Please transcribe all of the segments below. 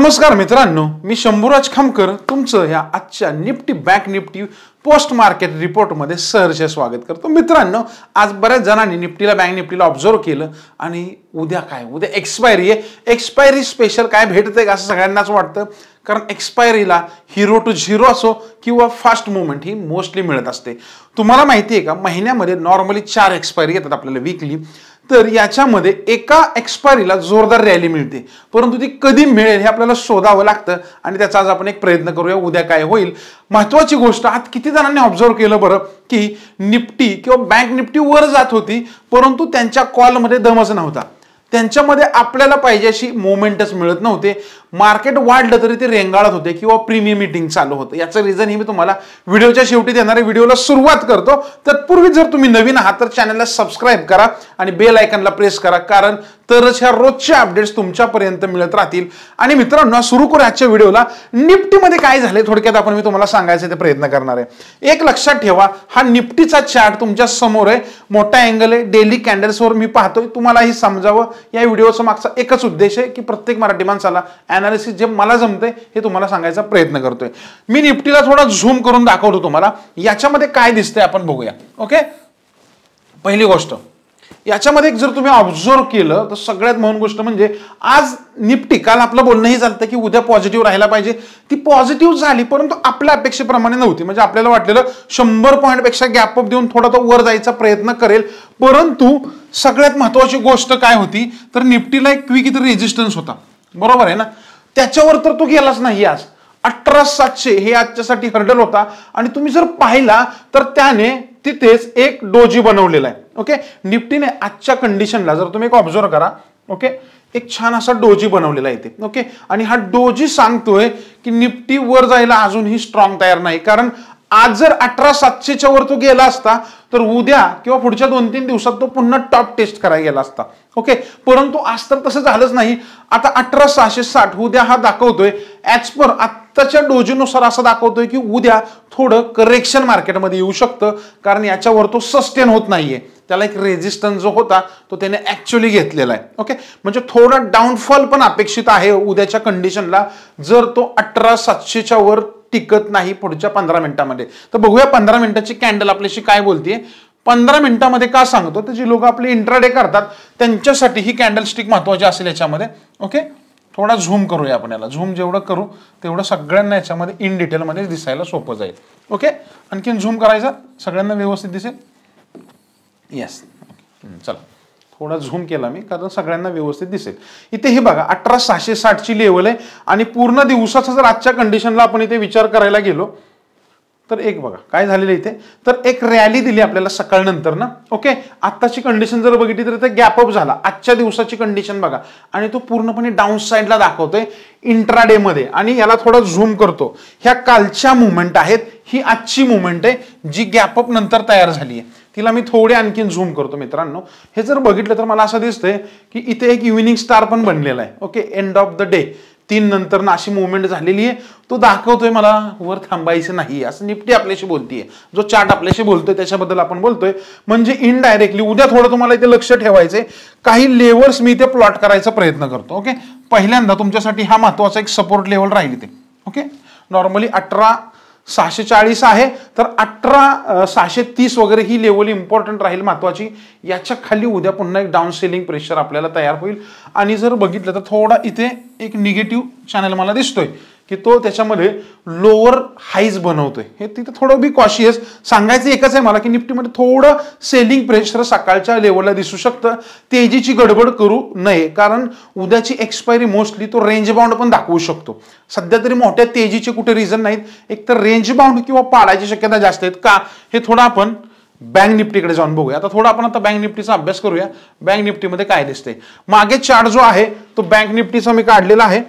नमस्कार मित्रांनो मी शंभूराज खामकर तुमचं ह्या आजच्या Nifty bank Nifty post market रिपोर्टमध्ये सहर्ष स्वागत करतो मित्रांनो आज बऱ्याच जणांनी निफ्टीला बँक निफ्टीला ऑब्झर्व केलं आणि उद्या काय उद्या एक्सपायरी आहे एक्सपायरी स्पेशल काय भेटतंय का असं सगळ्यांनाच वाटतं कारण एक्सपायरीला हिरो टू झिरो असो किंवा फास्ट मुवमेंट ही मोस्टली मिळत असते तुम्हाला माहिती आहे का महिन्यामध्ये नॉर्मली चार एक्सपायरी येतात आपल्याला वीकली तर याच्यामध्ये एका एक्सपायरीला जोरदार रॅली मिळते परंतु ती कधी मिळेल हे आपल्याला शोधावं लागतं आणि त्याचा आज आपण एक प्रयत्न करूया उद्या काय होईल महत्त्वाची गोष्ट आज किती जणांनी ऑब्झर्व केलं बरं की निपटी किंवा बँक निपटी वर जात होती परंतु त्यांच्या कॉलमध्ये दमच नव्हता त्यांच्यामध्ये आपल्याला पाहिजे अशी मोमेंटच मिळत नव्हते मार्केट वाढलं तरी ते रेंगाळत होते किंवा प्रीमियम मीटिंग चालू होतं याचं रिझन हे मी तुम्हाला व्हिडिओच्या शेवटी देणाऱ्या व्हिडिओला सुरुवात करतो तत्पूर्वी जर तुम्ही नवीन आहात तर चॅनलला सबस्क्राईब करा आणि बेल आयकनला प्रेस करा कारण तरच ह्या रोजचे अपडेट्स तुमच्यापर्यंत मिळत राहतील आणि मित्रांनो सुरू करू आजच्या व्हिडिओला निफ्टीमध्ये काय झाले थोडक्यात आपण मी तुम्हाला सांगायचं ते प्रयत्न करणार आहे एक लक्षात ठेवा हा निफ्टीचा चार्ट तुमच्या समोर आहे मोठा अँगल आहे डेली कॅन्डल्सवर मी पाहतोय तुम्हालाही समजावं या व्हिडिओचा मागचा एकच उद्देश आहे की प्रत्येक मराठी माणसाला अनालिसिस जे मला जमते हे तुम्हाला सांगायचा प्रयत्न करतोय मी निफ्टीला थोडा झूम करून दाखवतो तुम्हाला याच्यामध्ये काय दिसतंय आपण बघूया ओके पहिली गोष्ट याच्यामध्ये जर तुम्ही ऑब्झर्व केलं तर सगळ्यात महत्व गोष्ट म्हणजे आज निफ्टी काल आपलं बोलणंही चालतं की उद्या पॉझिटिव्ह राहायला पाहिजे ती पॉझिटिव्ह झाली परंतु आपल्या अपेक्षेप्रमाणे नव्हती म्हणजे आपल्याला वाटलेलं शंभर पॉईंटपेक्षा गॅपअप देऊन थोडा तो वर जायचा प्रयत्न करेल परंतु सगळ्यात महत्वाची गोष्ट काय होती तर निफ्टीला एक क्विक इथं रेजिस्टन्स होता बरोबर आहे ना त्याच्यावर तर तो गेलाच नाही आज अठरा सातशे हे आजच्यासाठी हर्डल होता आणि तुम्ही जर पाहिला तर त्याने तिथेच एक डोजी बनवलेला आहे ओके निफ्टीने आजच्या कंडिशनला जर तुम्ही एक ऑब्झर्व करा ओके एक छान असा डोजी बनवलेला आहे ते ओके आणि हा डोजी सांगतोय की निफ्टी वर जायला अजूनही स्ट्रॉंग तयार नाही कारण आज जर अठरा सातशेच्या वर तो गेला असता तर उद्या किंवा पुढच्या दोन तीन दिवसात तो पुन्हा टॉप टेस्ट करायला गेला असता ओके परंतु आज तर तसं झालंच नाही आता अठरा सहाशे साठ उद्या हा दाखवतोय ॲज पर आत्ताच्या डोजीनुसार असं दाखवतोय की उद्या थोडं करेक्शन मार्केटमध्ये येऊ शकतं कारण याच्यावर तो सस्टेन होत नाहीये त्याला एक रेजिस्टन्स जो होता तो त्याने ऍक्च्युली घेतलेला आहे ओके म्हणजे थोडा डाऊनफॉल पण अपेक्षित आहे उद्याच्या कंडिशनला जर तो अठरा सातशेच्या वर टिकत नाही पुढच्या पंधरा मिनिटामध्ये तर बघूया पंधरा मिनिटाची कॅन्डल आपल्याशी काय बोलतीये पंधरा मिनिटामध्ये का सांगतो तर जी लोक आपले इंट्राडे करतात त्यांच्यासाठी ही कॅन्डल स्टिक महत्वाची असेल याच्यामध्ये ओके थोडा झूम करूया आपण याला झूम जेवढं करू तेवढं सगळ्यांना याच्यामध्ये इन डिटेलमध्ये दिसायला सोपं जाईल ओके आणखीन झूम करायचा सगळ्यांना व्यवस्थित दिसेल येस चला थोडा झूम केला मी कारण सगळ्यांना व्यवस्थित दिसेल इथे हे बघा अठरा सहाशे साठची लेवल आहे आणि पूर्ण दिवसाचा जर आजच्या कंडिशनला आपण इथे विचार करायला गेलो तर एक बघा काय झालेलं इथे तर एक रॅली दिली आपल्याला सकाळनंतर ना ओके आत्ताची कंडिशन जर बघितली तर गॅप गॅपअप झाला आजच्या दिवसाची कंडिशन बघा आणि तो पूर्णपणे डाऊन साईडला दाखवतोय मध्ये आणि याला थोडा झूम करतो ह्या कालच्या मुवमेंट आहेत ही आजची मुवमेंट आहे जी गॅपअप नंतर तयार झाली आहे तिला मी थोडे आणखीन झूम करतो मित्रांनो हे जर बघितलं तर मला असं दिसतंय की इथे एक इव्हिनिंग स्टार पण बनलेला आहे okay end of the day तीन नंतर ना अशी मुवमेंट झालेली आहे तो दाखवतोय मला वर थांबायचं नाही असं निपटी आपल्याशी बोलतीये जो चार्ट आपल्याशी बोलतोय त्याच्याबद्दल आपण बोलतोय म्हणजे इनडायरेक्टली उद्या थोडं तुम्हाला इथे लक्ष ठेवायचंय काही लेवल्स मी इथे प्लॉट करायचा प्रयत्न करतो ओके पहिल्यांदा तुमच्यासाठी हा महत्वाचा एक सपोर्ट लेवल राहील ते ओके नॉर्मली अठरा सहाशे चाळीस आहे तर अठरा सहाशे तीस वगैरे ही लेवल इम्पॉर्टंट राहील महत्वाची याच्या खाली उद्या पुन्हा एक डाऊन सेलिंग प्रेशर आपल्याला तयार होईल आणि जर बघितलं तर थोडा इथे एक निगेटिव्ह चॅनल मला दिसतोय की तो त्याच्यामध्ये लोअर हाईज बनवतोय हे तिथे थोडं बी कॉशियस सांगायचं एकच आहे मला की निफ्टीमध्ये थोडं सेलिंग प्रेशर सकाळच्या लेवलला दिसू शकतं तेजीची गडबड करू नये कारण उद्याची एक्सपायरी मोस्टली तो रेंज बाउंड पण दाखवू शकतो सध्या तरी मोठ्या तेजीचे कुठे रिझन नाहीत एक तर रेंज बाउंड किंवा पाडायची शक्यता जास्त आहेत का हे थोडं आपण बँक निफ्टीकडे जाऊन बघूया आता थोडं आपण आता बँक निफ्टीचा अभ्यास करूया बँक निफ्टीमध्ये काय दिसते मागे चार्ट जो आहे तो बँक निफ्टीचा मी काढलेला आहे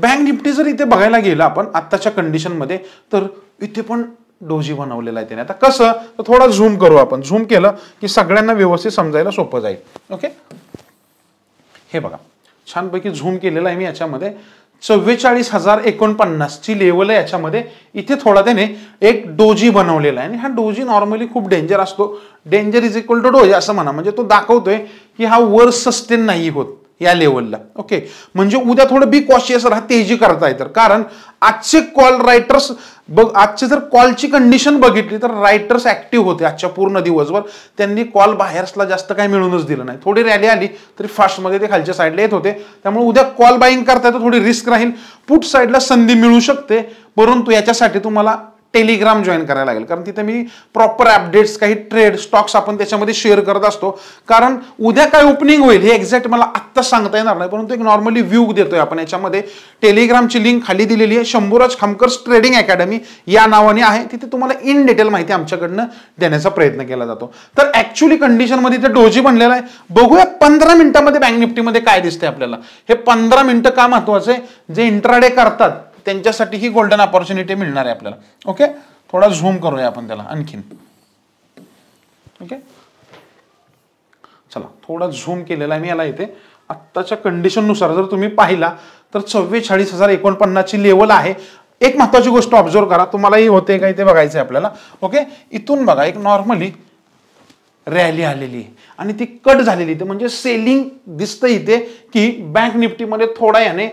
बँक निफ्टी जर इथे बघायला गेलं आपण आत्ताच्या कंडिशनमध्ये तर इथे पण डोजी बनवलेला आहे त्याने आता कसं तर थोडा झूम करू आपण झूम केलं की सगळ्यांना व्यवस्थित समजायला सोपं जाईल ओके हे बघा छानपैकी झूम केलेला आहे मी याच्यामध्ये चव्वेचाळीस हजार एकोणपन्नासची लेवल आहे याच्यामध्ये इथे थोडा त्याने एक डोजी बनवलेला आहे आणि हा डोजी नॉर्मली खूप डेंजर असतो danger is equal to doji असं म्हणा म्हणजे तो दाखवतोय की हा वर सस्टेन नाही होत या लेवलला ओके म्हणजे उद्या थोडं बी कॉशियस राहा तेजी करता येतं कारण आजचे कॉल रायटर्स बघ आजचे जर कॉलची कंडिशन बघितली तर रायटर्स ऍक्टिव्ह होते आजच्या पूर्ण दिवसभर त्यांनी कॉल बाहेर्सला जास्त काही मिळूनच दिलं नाही थोडी रॅली आली तरी फास्टमध्ये ते खालच्या साईडला येत होते त्यामुळे उद्या कॉल बाईंग करता येतं थोडी रिस्क राहील पुट साईडला संधी मिळू शकते परंतु याच्यासाठी तुम्हाला टेलिग्राम जॉईन करायला लागेल कारण तिथे मी प्रॉपर अपडेट्स काही ट्रेड स्टॉक्स आपण त्याच्यामध्ये शेअर करत असतो कारण उद्या काय ओपनिंग होईल हे एक्झॅक्ट मला आत्ता सांगता येणार नाही परंतु एक नॉर्मली व्ह्यू देतोय आपण याच्यामध्ये टेलिग्रामची लिंक खाली दिलेली आहे शंभूराज खामकर्स ट्रेडिंग अकॅडमी या नावाने आहे तिथे तुम्हाला इन डिटेल माहिती आमच्याकडनं देण्याचा प्रयत्न केला जातो तर ऍक्च्युली कंडिशनमध्ये ते डोजी बनलेला आहे बघूया पंधरा मिनिटामध्ये बँक निफ्टीमध्ये काय दिसतंय आपल्याला हे पंधरा मिनिटं का महत्वाचं आहे जे इंट्राडे करतात त्यांच्यासाठी ही गोल्डन ऑपॉर्च्युनिटी मिळणार आहे आपल्याला ओके थोडा झूम करूया आपण त्याला आणखीन ओके चला थोडा झूम केलेला आहे मी याला इथे आत्ताच्या कंडिशननुसार जर तुम्ही पाहिला तर चव्वेचाळीस हजार एकोणपन्नासची लेवल आहे एक महत्वाची गोष्ट ऑब्झर्व करा तुम्हाला ही होते का इथे बघायचं आपल्याला ओके इथून बघा एक नॉर्मली रॅली आलेली आहे आणि ती कट झालेली म्हणजे सेलिंग दिसतं इथे की बँक निफ्टीमध्ये थोडा याने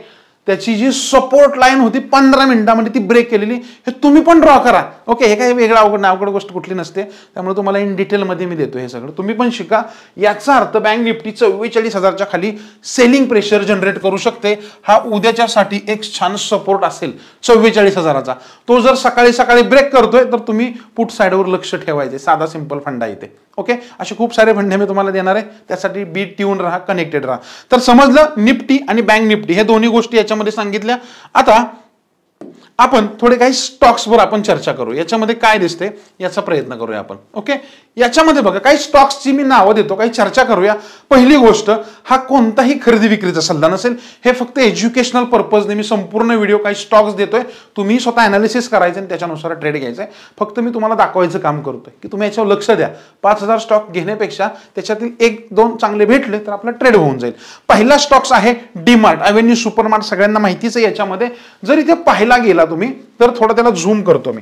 त्याची जी सपोर्ट लाईन होती पंधरा मिनिटामध्ये ती ब्रेक केलेली हे तुम्ही पण ड्रॉ करा ओके हे काही वेगळं अवघड अवघड गोष्ट कुठली नसते त्यामुळे तुम्हाला इन डिटेलमध्ये मी देतो हे सगळं तुम्ही पण शिका याचा अर्थ बँक निफ्टी चव्वेचाळीस हजारच्या खाली सेलिंग प्रेशर जनरेट करू शकते हा उद्याच्यासाठी एक छान सपोर्ट असेल चव्वेचाळीस हजाराचा तो जर सकाळी सकाळी ब्रेक करतोय तर तुम्ही पुट साईडवर लक्ष ठेवायचे साधा सिंपल फंडा येते ओके असे खूप सारे फंडे मी तुम्हाला देणार आहे त्यासाठी बी ट्यून राहा कनेक्टेड राहा तर समजलं निफ्टी आणि बँक निफ्टी हे दोन्ही गोष्टी मध्ये सांगितल्या आता आपण थोडे काही स्टॉक्सवर आपण चर्चा करू याच्यामध्ये काय दिसते याचा प्रयत्न करूया आपण ओके याच्यामध्ये बघा काही स्टॉक्सची मी नावं देतो काही चर्चा करूया पहिली गोष्ट हा कोणताही खरेदी विक्रीचा सल्ला नसेल हे फक्त एज्युकेशनल पर्पजने मी संपूर्ण व्हिडिओ काही स्टॉक्स देतोय तुम्ही स्वतः अनालिसिस करायचं आणि त्याच्यानुसार ट्रेड घ्यायचा आहे फक्त मी तुम्हाला दाखवायचं काम करतोय की तुम्ही याच्यावर लक्ष द्या पाच हजार स्टॉक घेण्यापेक्षा त्याच्यातील एक दोन चांगले भेटले तर आपला ट्रेड होऊन जाईल पहिला स्टॉक्स आहे डीमार्ट अव्हेन्यू सुपरमार्ट सगळ्यांना माहितीच आहे याच्यामध्ये जर इथे पाहिला गेला दिला तुम्ही तर थोडा त्याला झूम करतो मी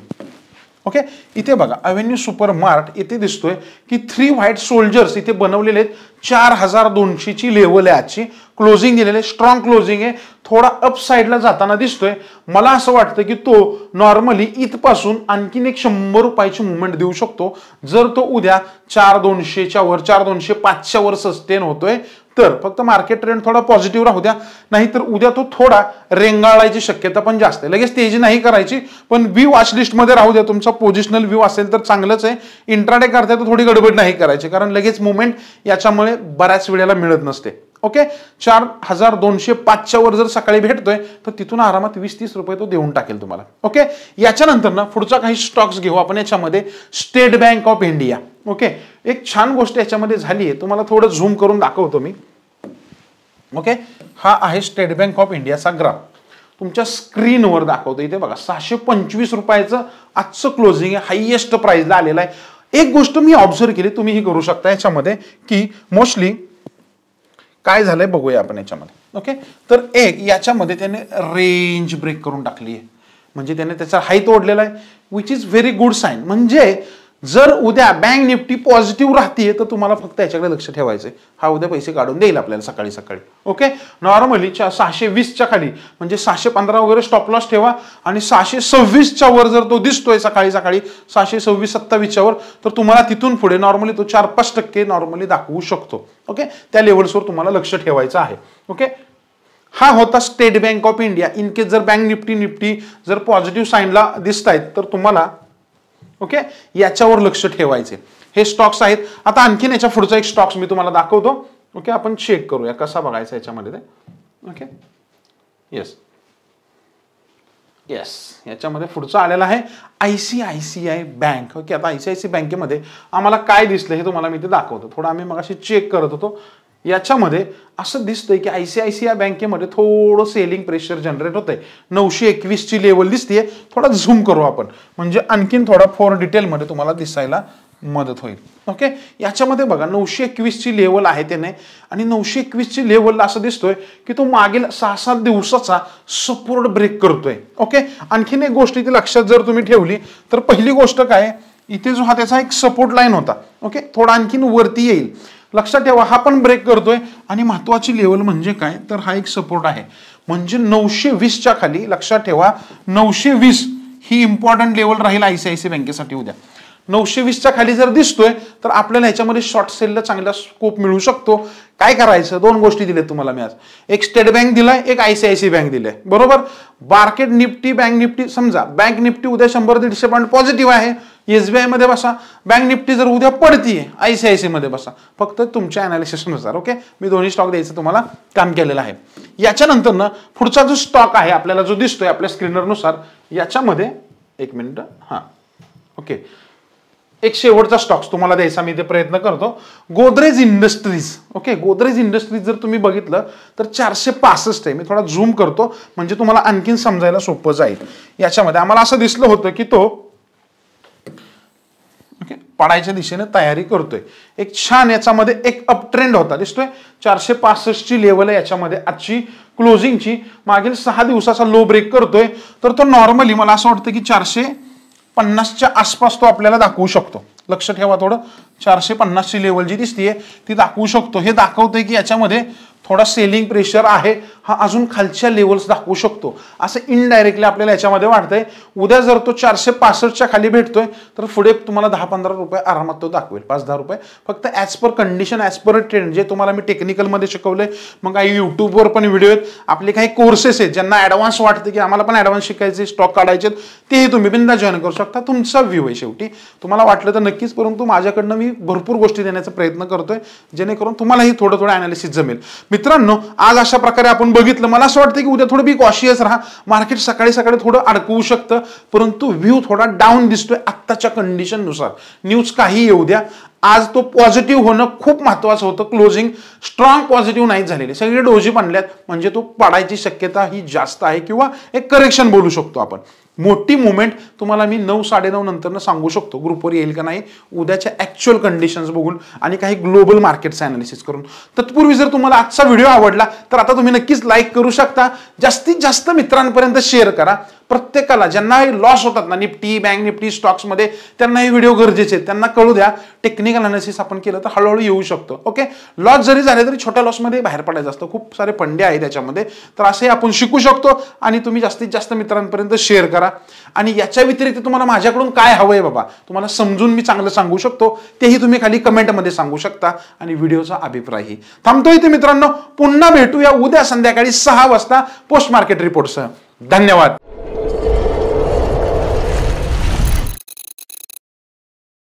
ओके इथे बघा अव्हेन्यू सुपर मार्ट इथे दिसतोय की थ्री व्हाईट सोल्जर्स इथे बनवलेले आहेत चार हजार दोनशेची लेवल आहे आजची क्लोजिंग दिलेली स्ट्रॉंग क्लोजिंग आहे थोडा अप साईडला जाताना दिसतोय मला असं वाटतं की तो नॉर्मली इथपासून आणखीन एक शंभर रुपयाची मुवमेंट देऊ शकतो जर तो उद्या चार दोनशेच्या वर चार दोनशे पाचशे वर सस्टेन होतोय तर फक्त मार्केट ट्रेंड थोडा पॉझिटिव्ह राहू द्या नाहीतर उद्या तो थोडा रेंगाळायची शक्यता पण जास्त आहे लगेच तेजी नाही करायची पण व्ह्यू वॉच लिस्टमध्ये राहू द्या तुमचा पोझिशनल व्ह्यू असेल तर चांगलंच आहे इंट्राडे करता तर थोडी गडबड नाही करायची कारण लगेच मुवमेंट याच्यामुळे बऱ्याच वेळेला मिळत नसते ओके चार हजार दोनशे पाचच्या वर जर सकाळी भेटतोय तर तिथून आरामात वीस तीस रुपये तो देऊन टाकेल तुम्हाला ओके याच्यानंतर ना पुढचा काही स्टॉक्स घेऊ आपण याच्यामध्ये State Bank of India okay एक छान गोष्ट याच्यामध्ये झाली आहे तुम्हाला थोडं झूम करून दाखवतो मी ओके हा आहे स्टेट बँक ऑफ इंडियाचा ग्राफ तुमच्या स्क्रीनवर दाखवतो इथे बघा सहाशे पंचवीस रुपयाचं आजचं क्लोजिंग आहे हायएस्ट प्राइसला आलेलं आहे एक गोष्ट मी ऑब्झर्व केली तुम्ही ही करू शकता याच्यामध्ये की मोस्टली काय झालंय बघूया आपण याच्यामध्ये ओके तर एक याच्यामध्ये त्याने रेंज ब्रेक करून टाकली आहे म्हणजे त्याने त्याचा हाय तोडलेला आहे which is very good sign म्हणजे जर उद्या बँक निफ्टी पॉझिटिव्ह राहते तर तुम्हाला फक्त याच्याकडे लक्ष ठेवायचं हा उद्या पैसे काढून देईल आपल्याला सकाळी सकाळी ओके नॉर्मलीच्या सहाशे वीसच्या खाली म्हणजे सहाशे पंधरा वगैरे स्टॉप लॉस ठेवा आणि सहाशे सव्वीसच्या वर जर तो दिसतोय सकाळी सकाळी सहाशे सव्वीस सत्तावीसच्या वर तर तुम्हाला तिथून पुढे नॉर्मली तो चार पाच टक्के नॉर्मली दाखवू शकतो ओके त्या लेवल्सवर तुम्हाला लक्ष ठेवायचं आहे ओके हा होता State Bank of India in case जर बँक निफ्टी निफ्टी जर पॉझिटिव्ह साईनला दिसत तर तुम्हाला ओके याच्यावर लक्ष ठेवायचे हे स्टॉक्स आहेत आता आणखीन याच्या पुढचा एक स्टॉक्स मी तुम्हाला दाखवतो ओके आपण चेक करूया कसा बघायचा याच्यामध्ये ते ओके येस येस याच्यामध्ये पुढचा आलेला आहे I C I C I bank okay आता आय सी आय सी बँकेमध्ये आम्हाला काय दिसलं हे तुम्हाला मी ते दाखवतो थोडं आम्ही मग चेक करत होतो याच्यामध्ये असं दिसतंय की I C I C I बँकेमध्ये थोडं सेलिंग प्रेशर जनरेट होतंय नऊशे एकवीसची लेवल दिसतीये थोडा झूम करू आपण म्हणजे आणखीन थोडा फोर डिटेलमध्ये तुम्हाला दिसायला मदत होईल ओके याच्यामध्ये बघा नऊशे एकवीसची लेवल आहे ते नाही आणि नऊशे एकवीसची लेवलला असं दिसतोय की तो मागील सहा सात दिवसाचा सपोर्ट ब्रेक करतोय ओके आणखीन एक गोष्ट इथे लक्षात जर तुम्ही ठेवली तर पहिली गोष्ट काय इथे जो हा त्याचा एक सपोर्ट लाईन होता ओके थोडा आणखीन वरती येईल लक्षात ठेवा हा पण ब्रेक करतोय आणि महत्वाची लेवल म्हणजे काय तर हा एक सपोर्ट आहे म्हणजे नऊशे वीसच्या खाली लक्षात ठेवा नऊशे वीस ही इम्पॉर्टंट लेवल राहील आय आय सी सी बँकेसाठी उद्या नऊशे वीसच्या खाली जर दिसतोय तर आपल्याला याच्यामध्ये शॉर्ट सेलला चांगला स्कोप मिळू शकतो काय करायचं दोन गोष्टी दिल्या तुम्हाला मी आज एक स्टेट बँक दिलाय एक I I C C bank दिले बरोबर मार्केट निफ्टी बँक निफ्टी समजा बँक निफ्टी उद्या शंभर दीडशे पॉईंट पॉझिटिव्ह आहे एस मध्ये बसा बँक निफ्टी जर उद्या पडतीये आय सी आय बसा फक्त तुमच्या अनालिसिसनुसार ओके मी दोन्ही स्टॉक द्यायचं तुम्हाला काम केलेलं आहे याच्यानंतर ना पुढचा जो स्टॉक आहे आपल्याला जो दिसतोय आपल्या स्क्रीनरनुसार याच्यामध्ये एक मिनिट हां ओके एक शेवटचा स्टॉक्स तुम्हाला द्यायचा मी ते प्रयत्न करतो Godrej industries okay Godrej industries जर तुम्ही बघितलं तर चारशे पासष्ट आहे मी थोडा झूम करतो म्हणजे तुम्हाला आणखीन समजायला सोपं जाईल याच्यामध्ये आम्हाला असं दिसलं होतं की तो पडायच्या दिशेने तयारी करतोय एक छान याच्यामध्ये एक अपट्रेंड होता दिसतोय चारशे पासष्टची लेवल आहे याच्यामध्ये आजची क्लोजिंगची मागील सहा दिवसाचा लो ब्रेक करतोय तर तो नॉर्मली मला असं वाटतं की चारशे पन्नासच्या आसपास तो आपल्याला दाखवू शकतो लक्ष ठेवा थोडं चारशे पन्नासची लेवल जी दिसतीये ती दाखवू शकतो हे दाखवतंय की याच्यामध्ये थोडा सेलिंग प्रेशर आहे हा अजून खालच्या लेवल्स दाखवू शकतो असं इनडायरेक्टली आपल्याला याच्यामध्ये वाटतंय उद्या जर तो चारशे पासष्टच्या खाली भेटतोय तर पुढे तुम्हाला दहा पंधरा रुपये आरामात तो दाखवेल पाच दहा रुपये फक्त as per condition as per trend जे तुम्हाला मी टेक्निकलमध्ये शिकवलं आहे मग काही यूट्यूबवर पण व्हिडिओ आहेत आपले काही कोर्सेस आहेत ज्यांना ॲडव्हान्स वाटते की आम्हाला पण ॲडव्हान्स शिकायचे स्टॉक काढायचे तेही तुम्ही बिंदा जॉईन करू शकता तुमचा व्ह्यू आहे शेवटी तुम्हाला वाटलं तर नक्कीच परंतु माझ्याकडनं मी भरपूर गोष्टी देण्याचा प्रयत्न करतोय जेणेकरून तुम्हालाही थोडं थोडं अॅनालिसिस जमेल मित्रांनो आज अशा प्रकारे आपण बघितलं मला असं वाटतं की उद्या थोडं बी कॉशियस राहा मार्केट सकाळी सकाळी थोडं अडकवू शकतं परंतु व्ह्यू थोडा डाऊन दिसतोय आत्ताच्या कंडिशननुसार न्यूज काही येऊ द्या आज तो पॉझिटिव्ह होणं खूप महत्त्वाचं होतं क्लोजिंग स्ट्रॉंग पॉझिटिव्ह नाही झालेले सगळे डोजी बनल्यात म्हणजे तो पडायची शक्यता ही जास्त आहे किंवा एक करेक्शन बोलू शकतो आपण मोठी मुवमेंट तुम्हाला मी नऊ साडेनऊ नंतरनं सांगू शकतो ग्रुपवर येईल का नाही उद्याच्या ऍक्च्युअल कंडिशन्स बघून आणि काही ग्लोबल मार्केटचं अनालिसिस करून तत्पूर्वी जर तुम्हाला आजचा व्हिडिओ आवडला तर आता तुम्ही नक्कीच लाईक करू शकता जास्तीत जास्त मित्रांपर्यंत शेअर करा प्रत्येकाला ज्यांना लॉस होतात ना निफ्टी बँक निफ्टी स्टॉक्समध्ये त्यांना हे व्हिडिओ गरजेचे आहेत त्यांना कळू द्या टेक्निकल अनालिसिस आपण केलं तर हळूहळू येऊ शकतो ओके लॉस जरी झाले तरी छोट्या लॉसमध्ये बाहेर पडायचं असतं खूप सारे पंडे आहे त्याच्यामध्ये तर असे आपण शिकू शकतो आणि तुम्ही जास्तीत जास्त मित्रांपर्यंत शेअर करा आणि याच्या व्यतिरिक्त तुम्हाला माझ्याकडून काय हवं आहे बाबा तुम्हाला समजून मी चांगलं सांगू शकतो तेही तुम्ही खाली कमेंटमध्ये सांगू शकता आणि व्हिडिओचा अभिप्रायही थांबतो इथे मित्रांनो पुन्हा भेटूया उद्या संध्याकाळी सहा वाजता पोस्ट मार्केट रिपोर्टसह धन्यवाद